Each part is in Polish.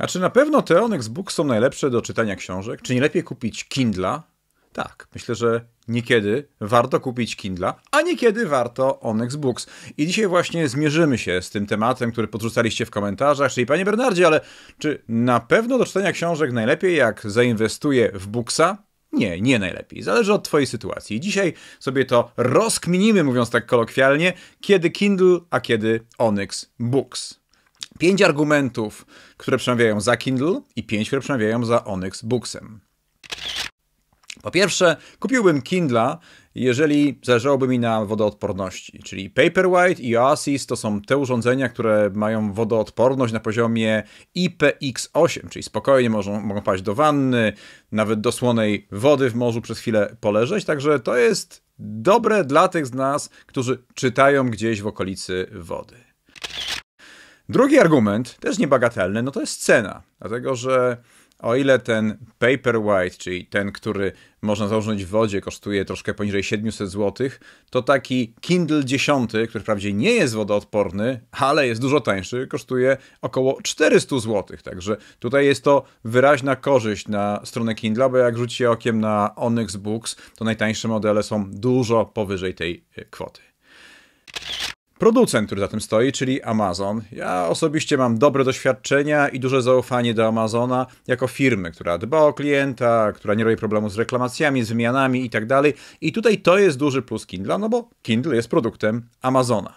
A czy na pewno te Onyx Books są najlepsze do czytania książek? Czy nie lepiej kupić Kindla? Tak, myślę, że niekiedy warto kupić Kindla, a niekiedy warto Onyx Books. I dzisiaj właśnie zmierzymy się z tym tematem, który podrzucaliście w komentarzach, czyli panie Bernardzie, ale czy na pewno do czytania książek najlepiej jak zainwestuję w Booksa? Nie, nie najlepiej. Zależy od Twojej sytuacji. Dzisiaj sobie to rozkminimy, mówiąc tak kolokwialnie, kiedy Kindle, a kiedy Onyx Books pięć argumentów, które przemawiają za Kindle i pięć, które przemawiają za Onyx Booksem. Po pierwsze, kupiłbym Kindla, jeżeli zależałoby mi na wodoodporności, czyli Paperwhite i Oasis to są te urządzenia, które mają wodoodporność na poziomie IPX8, czyli spokojnie mogą, mogą paść do wanny, nawet do słonej wody w morzu przez chwilę poleżeć, także to jest dobre dla tych z nas, którzy czytają gdzieś w okolicy wody. Drugi argument, też niebagatelny, no to jest cena. Dlatego, że o ile ten Paperwhite, czyli ten, który można założyć w wodzie, kosztuje troszkę poniżej 700 zł, to taki Kindle 10, który wprawdzie nie jest wodoodporny, ale jest dużo tańszy, kosztuje około 400 zł. Także tutaj jest to wyraźna korzyść na stronę Kindla, bo jak rzucicie okiem na Onyx Books, to najtańsze modele są dużo powyżej tej e, kwoty producent, który za tym stoi, czyli Amazon. Ja osobiście mam dobre doświadczenia i duże zaufanie do Amazona jako firmy, która dba o klienta, która nie robi problemu z reklamacjami, z wymianami itd. Tak I tutaj to jest duży plus Kindle, no bo Kindle jest produktem Amazona.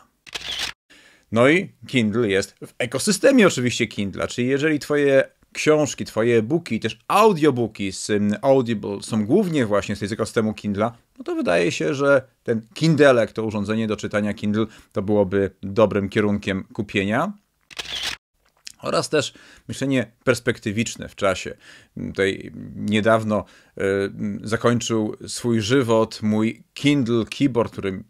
No i Kindle jest w ekosystemie oczywiście Kindle, czyli jeżeli twoje książki, twoje e-booki, też audiobooki z Audible są głównie właśnie z języka systemu Kindla, no to wydaje się, że ten Kindelek, to urządzenie do czytania Kindle, to byłoby dobrym kierunkiem kupienia oraz też myślenie perspektywiczne w czasie. Tutaj niedawno e, zakończył swój żywot mój Kindle Keyboard, który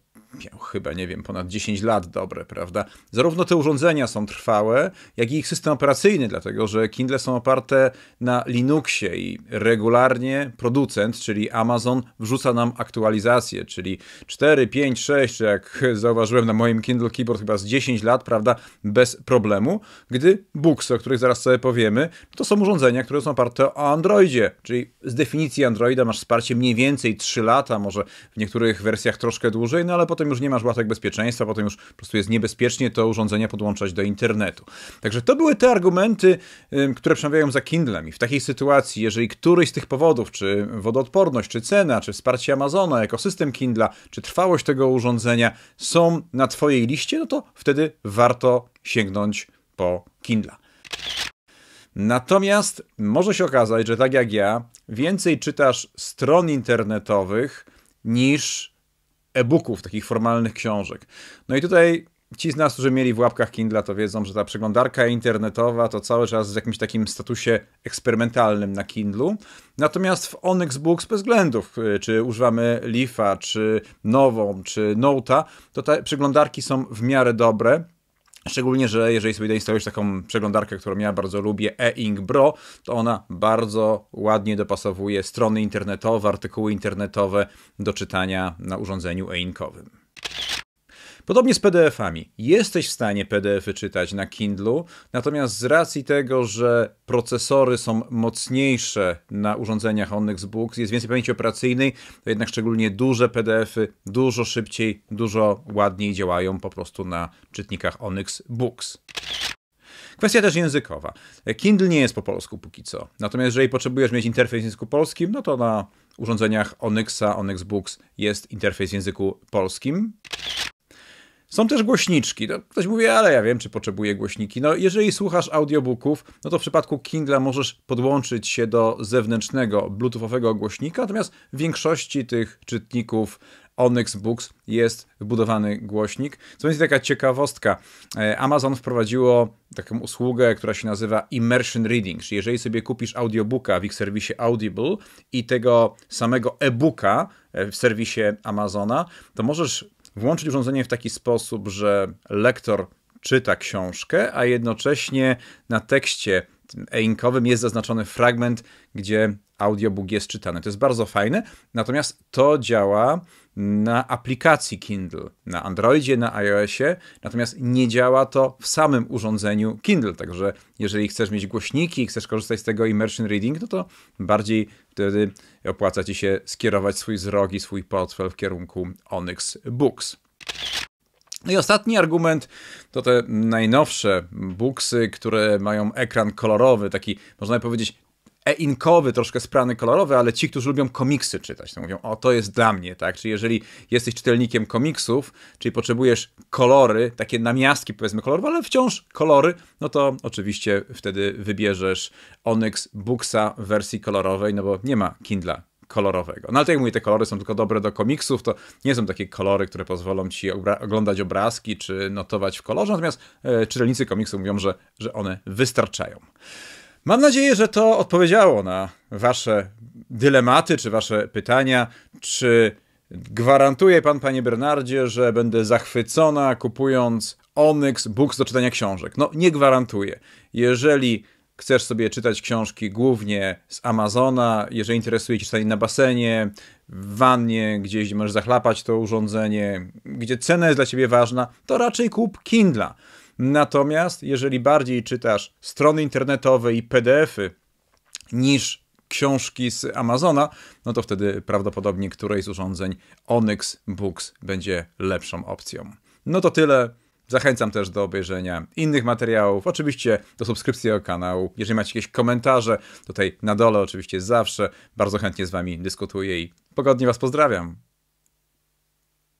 chyba, nie wiem, ponad 10 lat dobre, prawda? Zarówno te urządzenia są trwałe, jak i ich system operacyjny, dlatego że Kindle są oparte na Linuxie i regularnie producent, czyli Amazon, wrzuca nam aktualizacje, czyli 4, 5, 6, jak zauważyłem na moim Kindle Keyboard chyba z 10 lat, prawda, bez problemu, gdy Books, o których zaraz sobie powiemy, to są urządzenia, które są oparte o Androidzie, czyli z definicji Androida masz wsparcie mniej więcej 3 lata, może w niektórych wersjach troszkę dłużej, no ale potem potem już nie masz łatek bezpieczeństwa, potem już po prostu jest niebezpiecznie to urządzenie podłączać do internetu. Także to były te argumenty, które przemawiają za Kindlem. I w takiej sytuacji, jeżeli któryś z tych powodów, czy wodoodporność, czy cena, czy wsparcie Amazona, ekosystem Kindla, czy trwałość tego urządzenia są na Twojej liście, no to wtedy warto sięgnąć po Kindla. Natomiast może się okazać, że tak jak ja, więcej czytasz stron internetowych niż e-booków, takich formalnych książek. No i tutaj ci z nas, którzy mieli w łapkach Kindle, to wiedzą, że ta przeglądarka internetowa to cały czas w jakimś takim statusie eksperymentalnym na Kindlu. Natomiast w Onyx Books bez względów, y, czy używamy Leafa, czy Nową, czy Nota, to te przeglądarki są w miarę dobre. Szczególnie, że jeżeli sobie doinstalujesz taką przeglądarkę, którą ja bardzo lubię, e-ink Bro, to ona bardzo ładnie dopasowuje strony internetowe, artykuły internetowe do czytania na urządzeniu e-inkowym. Podobnie z PDF-ami. Jesteś w stanie PDF-y czytać na Kindle, natomiast z racji tego, że procesory są mocniejsze na urządzeniach Onyx Books, jest więcej pamięci operacyjnej, to jednak szczególnie duże PDF-y dużo szybciej, dużo ładniej działają po prostu na czytnikach Onyx Books. Kwestia też językowa. Kindle nie jest po polsku póki co. Natomiast jeżeli potrzebujesz mieć interfejs w języku polskim, no to na urządzeniach Onyxa, Onyx Books jest interfejs w języku polskim. Są też głośniczki. No, ktoś mówi, ale ja wiem, czy potrzebuję głośniki. No, jeżeli słuchasz audiobooków, no to w przypadku Kindla możesz podłączyć się do zewnętrznego bluetoothowego głośnika, natomiast w większości tych czytników Onyx Books jest wbudowany głośnik. Co jest taka ciekawostka. E, Amazon wprowadziło taką usługę, która się nazywa Immersion Reading, czyli jeżeli sobie kupisz audiobooka w ich serwisie Audible i tego samego e-booka e, w serwisie Amazona, to możesz włączyć urządzenie w taki sposób, że lektor czyta książkę, a jednocześnie na tekście tym e-inkowym jest zaznaczony fragment, gdzie audiobook jest czytany. To jest bardzo fajne, natomiast to działa na aplikacji Kindle, na Androidzie, na iOSie, natomiast nie działa to w samym urządzeniu Kindle, także jeżeli chcesz mieć głośniki i chcesz korzystać z tego immersion reading, no to bardziej wtedy opłaca ci się skierować swój wzrok i swój portfel w kierunku Onyx Books. No I ostatni argument to te najnowsze buksy, które mają ekran kolorowy, taki można powiedzieć e-inkowy, troszkę sprany kolorowy, ale ci, którzy lubią komiksy czytać, to mówią, o to jest dla mnie, tak? Czyli jeżeli jesteś czytelnikiem komiksów, czyli potrzebujesz kolory, takie namiastki powiedzmy kolorowe, ale wciąż kolory, no to oczywiście wtedy wybierzesz Onyx Booksa w wersji kolorowej, no bo nie ma Kindla kolorowego. No ale tak jak mówię, te kolory są tylko dobre do komiksów, to nie są takie kolory, które pozwolą ci obra oglądać obrazki czy notować w kolorze, natomiast e, czytelnicy komiksu mówią, że, że one wystarczają. Mam nadzieję, że to odpowiedziało na wasze dylematy czy wasze pytania, czy gwarantuje pan, panie Bernardzie, że będę zachwycona kupując Onyx Books do czytania książek. No, nie gwarantuję. Jeżeli chcesz sobie czytać książki głównie z Amazona, jeżeli interesuje Cię czytanie na basenie, w wannie, gdzieś możesz zachlapać to urządzenie, gdzie cena jest dla Ciebie ważna, to raczej kup Kindla. Natomiast jeżeli bardziej czytasz strony internetowe i PDFy niż książki z Amazona, no to wtedy prawdopodobnie któreś z urządzeń Onyx Books będzie lepszą opcją. No to tyle. Zachęcam też do obejrzenia innych materiałów, oczywiście do subskrypcji do kanału. Jeżeli macie jakieś komentarze, tutaj na dole oczywiście zawsze bardzo chętnie z Wami dyskutuję i pogodnie Was pozdrawiam.